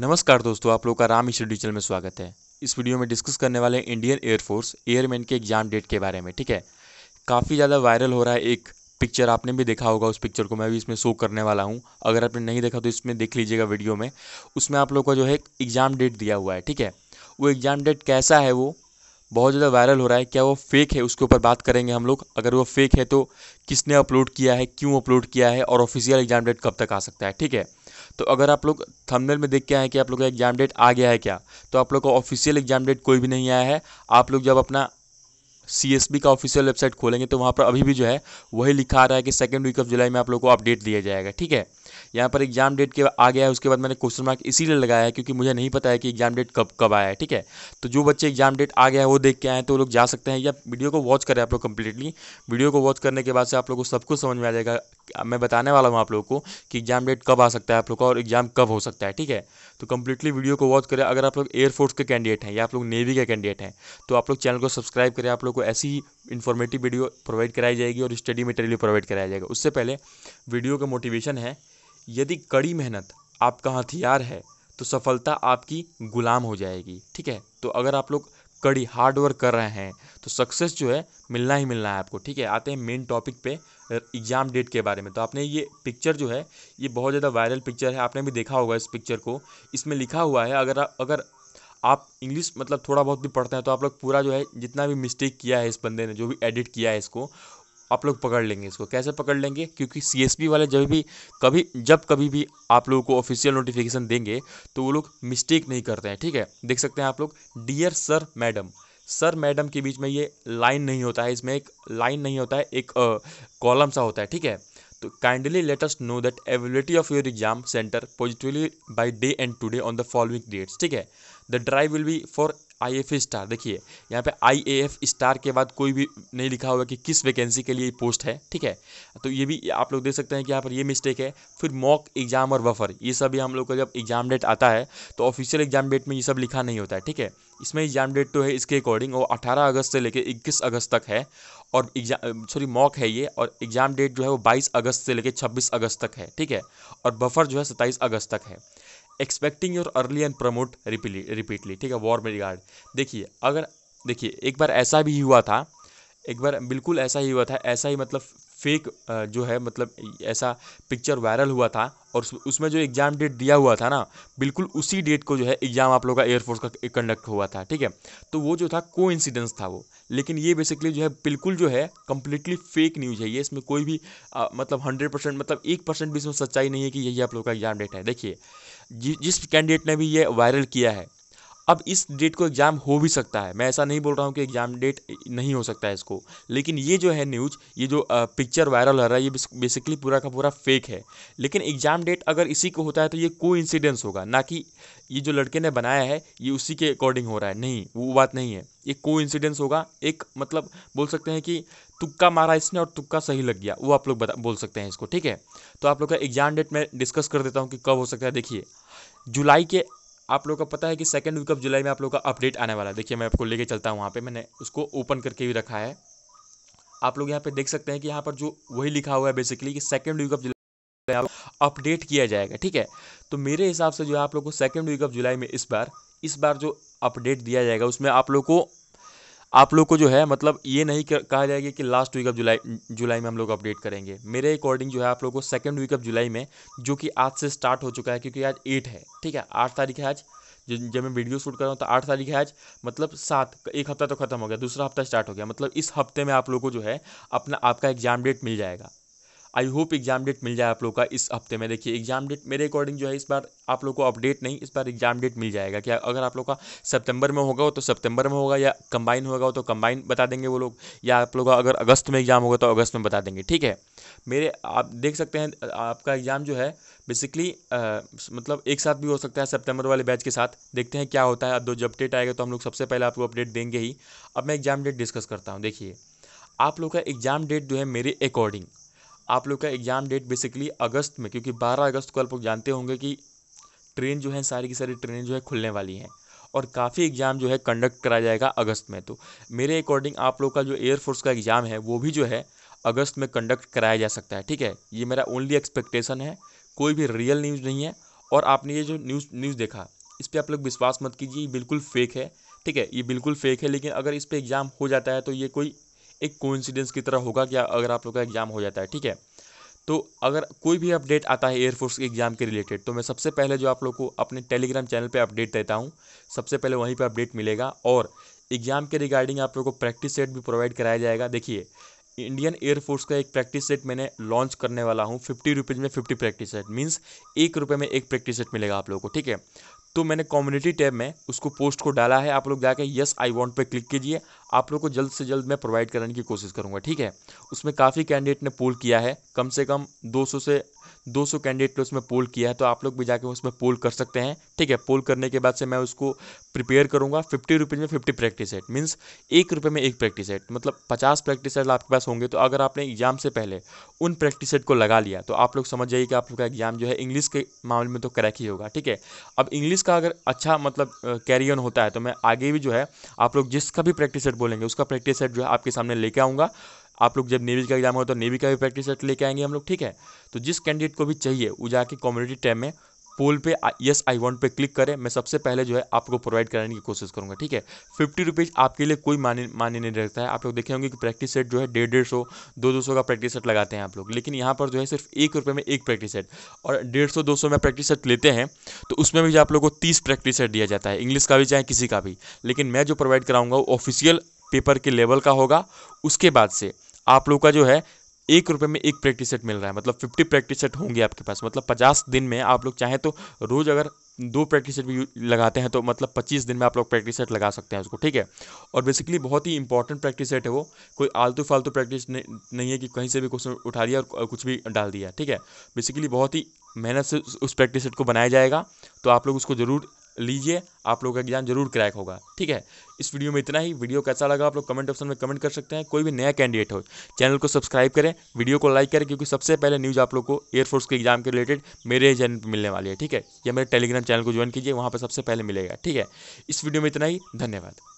नमस्कार दोस्तों आप लोग का राम ईश्वर डिजिटल में स्वागत है इस वीडियो में डिस्कस करने वाले इंडियन एयरफोर्स एयरमैन के एग्जाम डेट के बारे में ठीक है काफ़ी ज़्यादा वायरल हो रहा है एक पिक्चर आपने भी देखा होगा उस पिक्चर को मैं भी इसमें शो करने वाला हूँ अगर आपने नहीं देखा तो इसमें देख लीजिएगा वीडियो में उसमें आप लोग का जो है एग्ज़ाम डेट दिया हुआ है ठीक है वो एग्ज़ाम डेट कैसा है वो बहुत ज़्यादा वायरल हो रहा है क्या वो फेक है उसके ऊपर बात करेंगे हम लोग अगर वो फेक है तो किसने अपलोड किया है क्यों अपलोड किया है और ऑफिशियल एग्ज़ाम डेट कब तक आ सकता है ठीक है तो अगर आप लोग थंबनेल में देख के आए कि आप लोग का एग्जाम डेट आ गया है क्या तो आप लोग का ऑफिशियल एग्जाम डेट कोई भी नहीं आया है आप लोग जब अपना सी एस बी का ऑफिशियल वेबसाइट खोलेंगे तो वहाँ पर अभी भी जो है वही लिखा आ रहा है कि सेकेंड वीक ऑफ जुलाई में आप लोग को अपडेट दिया जाएगा ठीक है यहाँ पर एग्जाम डेट के आ गया है उसके बाद मैंने क्वेश्चन मार्क इसीलिए लगाया है क्योंकि मुझे नहीं पता है कि एग्जाम डेट कब कब आया है ठीक है तो जो बच्चे एग्जाम डेट आ गया है वो देख के आए तो लोग जा सकते हैं या वीडियो को वॉच करें आप लोग कंप्लीटली वीडियो को वॉच करने के बाद से आप लोग को सब कुछ समझ में आ जाएगा मैं बताने वाला हूँ आप लोग को कि एग्जाम डेट कब आ सकता है आप लोग का और एग्जाम कब हो सकता है ठीक है तो कंप्लीटली वीडियो को वॉच करें अगर आप लोग एयरफोर्स के कैंडिडेट हैं या आप लोग नेवी के कैंडिडेट हैं तो आप लोग चैनल को सब्सक्राइब करें आप लोग को ऐसी इन्फॉर्मेटिव वीडियो प्रोवाइड कराई जाएगी और स्टडी मटेरियल प्रोवाइड कराया जाएगा उससे पहले वीडियो का मोटिवेशन है यदि कड़ी मेहनत आपका हथियार है तो सफलता आपकी गुलाम हो जाएगी ठीक है तो अगर आप लोग कड़ी हार्ड वर्क कर रहे हैं तो सक्सेस जो है मिलना ही मिलना है आपको ठीक है आते हैं मेन टॉपिक पे एग्ज़ाम डेट के बारे में तो आपने ये पिक्चर जो है ये बहुत ज़्यादा वायरल पिक्चर है आपने भी देखा होगा इस पिक्चर को इसमें लिखा हुआ है अगर अगर आप इंग्लिश मतलब थोड़ा बहुत भी पढ़ते हैं तो आप लोग पूरा जो है जितना भी मिस्टेक किया है इस बंदे ने जो भी एडिट किया है इसको आप लोग पकड़ लेंगे इसको कैसे पकड़ लेंगे क्योंकि सी वाले जब भी कभी जब कभी भी आप लोगों को ऑफिशियल नोटिफिकेशन देंगे तो वो लोग मिस्टेक नहीं करते हैं ठीक है देख सकते हैं आप लोग dear sir madam sir madam के बीच में ये लाइन नहीं होता है इसमें एक लाइन नहीं होता है एक कॉलम सा होता है ठीक है तो kindly latest know that availability of your exam centre positively by day and today on the following dates ठीक है the drive will be for I F star देखिए यहाँ पे आई ए एफ स्टार के बाद कोई भी नहीं लिखा हुआ कि किस वैकेंसी के लिए पोस्ट है ठीक है तो ये भी आप लोग देख सकते हैं कि यहाँ पर ये मिस्टेक है फिर मॉक एग्जाम और बफर ये सब हम लोग का जब एग्जाम डेट आता है तो ऑफिशियल एग्जाम डेट में ये सब लिखा नहीं होता है ठीक है इसमें एग्जाम डेट तो है इसके अकॉर्डिंग वो अठारह अगस्त से लेकर इक्कीस अगस्त तक है और एग्जाम सॉरी मॉक है ये और एग्जाम डेट जो है वो बाईस अगस्त से लेकर छब्बीस अगस्त तक है ठीक है और बफर जो है सत्ताईस अगस्त तक है expecting your early and promote repeatedly ठीक है वॉर में रिगार्ड देखिए अगर देखिए एक बार ऐसा भी हुआ था एक बार बिल्कुल ऐसा ही हुआ था ऐसा ही मतलब फेक जो है मतलब ऐसा पिक्चर वायरल हुआ था और उसमें जो एग्ज़ाम डेट दिया हुआ था ना बिल्कुल उसी डेट को जो है एग्ज़ाम आप लोग का एयरफोर्स का कंडक्ट हुआ था ठीक है तो वो जो था को था वो लेकिन ये बेसिकली जो है बिल्कुल जो है कम्प्लीटली फेक न्यूज़ है ये इसमें कोई भी आ, मतलब हंड्रेड परसेंट मतलब एक परसेंट भी इसमें सच्चाई नहीं है कि यही आप लोग का एग्ज़ाम डेट है देखिए जिस कैंडिडेट ने भी ये वायरल किया है अब इस डेट को एग्ज़ाम हो भी सकता है मैं ऐसा नहीं बोल रहा हूँ कि एग्ज़ाम डेट नहीं हो सकता है इसको लेकिन ये जो है न्यूज ये जो पिक्चर वायरल हो रहा है ये बेसिकली पूरा का पूरा फेक है लेकिन एग्ज़ाम डेट अगर इसी को होता है तो ये को इंसिडेंस होगा ना कि ये जो लड़के ने बनाया है ये उसी के अकॉर्डिंग हो रहा है नहीं वो बात नहीं है ये को इंसिडेंस होगा एक मतलब बोल सकते हैं कि तुक्का मारा इसने और तुक्का सही लग गया वो आप लोग बता बोल सकते हैं इसको ठीक है तो आप लोग का एग्जाम डेट मैं डिस्कस कर देता हूँ कि कब हो सकता है देखिए जुलाई के आप लोग का पता है कि सेकेंड वीक ऑफ जुलाई में आप लोग का अपडेट आने वाला है देखिए मैं आपको लेके चलता हूँ वहाँ पर मैंने उसको ओपन करके भी रखा है आप लोग यहाँ पे देख सकते हैं कि यहाँ पर जो वही लिखा हुआ है बेसिकली कि second week of July update किया जाएगा ठीक है तो मेरे हिसाब से जो है आप लोग को सेकेंड वीक ऑफ जुलाई में इस बार इस बार जो अपडेट दिया जाएगा उसमें आप लोग को आप लोग को जो है मतलब ये नहीं कहा जाएगा कि लास्ट वीक ऑफ जुलाई जुलाई में हम लोग अपडेट करेंगे मेरे अकॉर्डिंग जो है आप लोग को सेकेंड वीक ऑफ जुलाई में जो कि आज से स्टार्ट हो चुका है क्योंकि आज एट है ठीक है आठ तारीख है आज जब मैं वीडियो शूट कर रहा हूँ तो आठ तारीख है आज मतलब सात एक हफ्ता तो खत्म हो गया दूसरा हफ्ता स्टार्ट हो गया मतलब इस हफ्ते में आप लोग को जो है अपना आपका एग्जाम डेट मिल जाएगा आई होप एग्जाम डेट मिल जाए आप लोग का इस हफ्ते में देखिए एग्जाम डेट मेरे अकॉर्डिंग जो है इस बार आप लोग को अपडेट नहीं इस बार एग्जाम डेट मिल जाएगा क्या अगर आप लोग का सितंबर में होगा तो सितंबर में होगा या कंबाइन होगा हो तो कंबाइन बता देंगे वो लोग या आप लोग का अगर अगस्त में एग्जाम होगा तो अगस्त में बता देंगे ठीक है मेरे आप देख सकते हैं आपका एग्ज़ाम जो है बेसिकली मतलब एक साथ भी हो सकता है सितंबर वाले बैच के साथ देखते हैं क्या होता है अब दो जब डेट आएगा तो हम लोग सबसे पहले आपको अपडेट देंगे ही अब मैं एग्ज़ाम डेट डिस्कस करता हूँ देखिए आप लोग का एग्ज़ाम डेट जो है मेरे अकॉर्डिंग आप लोग का एग्ज़ाम डेट बेसिकली अगस्त में क्योंकि 12 अगस्त को आप लोग जानते होंगे कि ट्रेन जो है सारी की सारी ट्रेनें जो है खुलने वाली हैं और काफ़ी एग्ज़ाम जो है कंडक्ट कराया जाएगा अगस्त में तो मेरे अकॉर्डिंग आप लोग का जो एयरफोर्स का एग्ज़ाम है वो भी जो है अगस्त में कंडक्ट कराया जा सकता है ठीक है ये मेरा ओनली एक्सपेक्टेशन है कोई भी रियल न्यूज़ नहीं है और आपने ये जो न्यूज़ न्यूज़ देखा इस पर आप लोग विश्वास मत कीजिए ये बिल्कुल फेक है ठीक है ये बिल्कुल फेक है लेकिन अगर इस पर एग्ज़ाम हो जाता है तो ये कोई एक कोइंसिडेंस की तरह होगा कि अगर आप लोग का एग्ज़ाम हो जाता है ठीक है तो अगर कोई भी अपडेट आता है एयरफोर्स के एग्ज़ाम के रिलेटेड तो मैं सबसे पहले जो आप लोग को अपने टेलीग्राम चैनल पे अपडेट देता हूँ सबसे पहले वहीं पे अपडेट मिलेगा और एग्ज़ाम के रिगार्डिंग आप लोग को प्रैक्टिस सेट भी प्रोवाइड कराया जाएगा देखिए इंडियन एयरफोर्स का एक प्रैक्टिस सेट मैंने लॉन्च करने वाला हूँ फिफ्टी रुपीज़ में फिफ्टी प्रैक्टिस सेट मीन्स एक रुपये में एक प्रैक्टिस सेट मिलेगा आप लोगों को ठीक है तो मैंने कम्युनिटी टैब में उसको पोस्ट को डाला है आप लोग जाके यस आई वांट पे क्लिक कीजिए आप लोग को जल्द से जल्द मैं प्रोवाइड कराने की कोशिश करूँगा ठीक है उसमें काफ़ी कैंडिडेट ने पोल किया है कम से कम 200 से 200 कैंडिडेट ने उसमें पोल किया है तो आप लोग भी जाके उसमें पोल कर सकते हैं ठीक है पोल करने के बाद से मैं उसको प्रिपेयर करूंगा फिफ्टी रुपीज़ में फिफ्टी प्रैक्टिस सेट मीन्स एक रुपये में एक प्रैक्टिस सेट मतलब पचास प्रैक्टिस सेट आपके पास होंगे तो अगर आपने एग्जाम से पहले उन प्रैक्टिस सेट को लगा लिया तो आप लोग समझ जाइए कि आप लोग का एग्जाम जो है इंग्लिश के मामले में तो क्रैक ही होगा ठीक है अब इंग्लिश का अगर अच्छा मतलब कैरी ऑन होता है तो मैं आगे भी जो है आप लोग जिसका भी प्रैक्टिस सेट बोलेंगे उसका प्रैक्टिस सेट जो है आपके सामने लेके आऊँगा आप लोग जब नेवी का एग्जाम हो तो नेवी का भी प्रैक्टिस सेट लेके आएंगे हम लोग ठीक है तो जिस कैंडिडेट को भी चाहिए वो जाके कम्युनिटी टाइम में पोल पे यस आई वांट पे क्लिक करें मैं सबसे पहले जो है आपको प्रोवाइड कराने की कोशिश करूँगा ठीक है फिफ्टी रुपीज़ आपके लिए कोई माने मान्य नहीं रखता है आप लोग देखे होंगे कि प्रैक्टिस सेट जो है डेढ़ डेढ़ सौ दो दो सौ का प्रैक्टिस सेट लगाते हैं आप लोग लेकिन यहाँ पर जो है सिर्फ एक रुपये में एक प्रैक्टिस सेट और डेढ़ सौ दो सौ में प्रैक्टिस सेट लेते हैं तो उसमें भी आप लोग को तीस प्रैक्टिस सेट दिया जाता है इंग्लिश का भी चाहे किसी का भी लेकिन मैं जो प्रोवाइड कराऊंगा वो ऑफिशियल पेपर के लेवल का होगा उसके बाद से आप लोग का जो है एक रुपये में एक प्रैक्टिस सेट मिल रहा है मतलब फिफ्टी प्रैक्टिस सेट होंगे आपके पास मतलब पचास दिन में आप लोग चाहें तो रोज़ अगर दो प्रैक्टिस सेट भी लगाते हैं तो मतलब पच्चीस दिन में आप लोग प्रैक्टिस सेट लगा सकते हैं उसको ठीक है और बेसिकली बहुत ही इंपॉर्टेंट प्रैक्टिस सेट है वो कोई आलतू फालतू प्रैक्टिस नहीं है कि कहीं से भी क्वेश्चन उठा लिया और कुछ भी डाल दिया ठीक है बेसिकली बहुत ही मेहनत से उस प्रैक्टिस सेट को बनाया जाएगा तो आप लोग उसको ज़रूर लीजिए आप लोगों का एग्जाम जरूर क्रैक होगा ठीक है इस वीडियो में इतना ही वीडियो कैसा लगा आप लोग कमेंट ऑप्शन में कमेंट कर सकते हैं कोई भी नया कैंडिडेट हो चैनल को सब्सक्राइब करें वीडियो को लाइक करें क्योंकि सबसे पहले न्यूज़ आप लोग को एयरफोर्स के एग्जाम के रिलेटेड मेरे चैनल पर मिलने वाली है ठीक है या मेरे टेलीग्राम चैनल को ज्वाइन कीजिए वहाँ पर सबसे पहले मिलेगा ठीक है इस वीडियो में इतना ही धन्यवाद